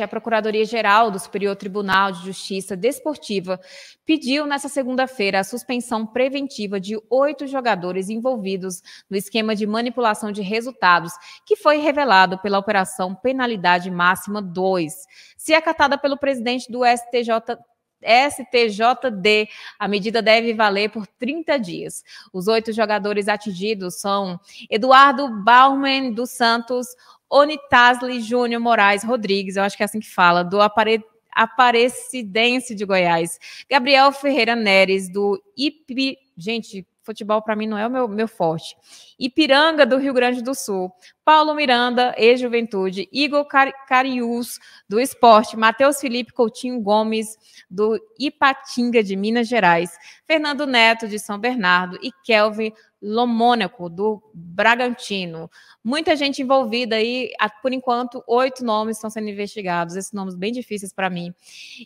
a Procuradoria-Geral do Superior Tribunal de Justiça Desportiva pediu nesta segunda-feira a suspensão preventiva de oito jogadores envolvidos no esquema de manipulação de resultados, que foi revelado pela Operação Penalidade Máxima 2. Se acatada é pelo presidente do STJ, STJD. A medida deve valer por 30 dias. Os oito jogadores atingidos são Eduardo Bauman dos Santos, Onitasli Júnior Moraes Rodrigues, eu acho que é assim que fala, do Aparecidense de Goiás, Gabriel Ferreira Neres, do IP. Gente, futebol para mim não é o meu, meu forte. Ipiranga, do Rio Grande do Sul. Paulo Miranda, ex-juventude. Igor Car Carius, do esporte. Matheus Felipe Coutinho Gomes, do Ipatinga, de Minas Gerais. Fernando Neto, de São Bernardo. E Kelvin Lomônaco, do Bragantino. Muita gente envolvida aí, por enquanto, oito nomes estão sendo investigados, esses nomes bem difíceis para mim.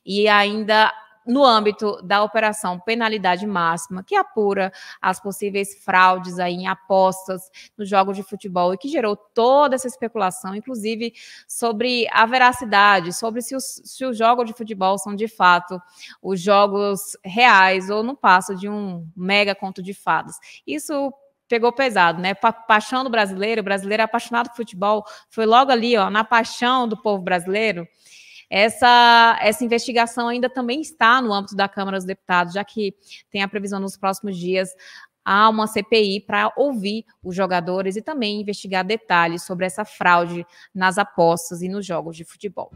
E ainda no âmbito da operação penalidade máxima, que apura as possíveis fraudes aí em apostas nos jogos de futebol e que gerou toda essa especulação, inclusive sobre a veracidade, sobre se os, se os jogos de futebol são de fato os jogos reais ou não passa de um mega conto de fadas. Isso pegou pesado, né? Pa paixão do brasileiro, o brasileiro é apaixonado por futebol, foi logo ali, ó, na paixão do povo brasileiro. Essa, essa investigação ainda também está no âmbito da Câmara dos Deputados, já que tem a previsão nos próximos dias há uma CPI para ouvir os jogadores e também investigar detalhes sobre essa fraude nas apostas e nos jogos de futebol.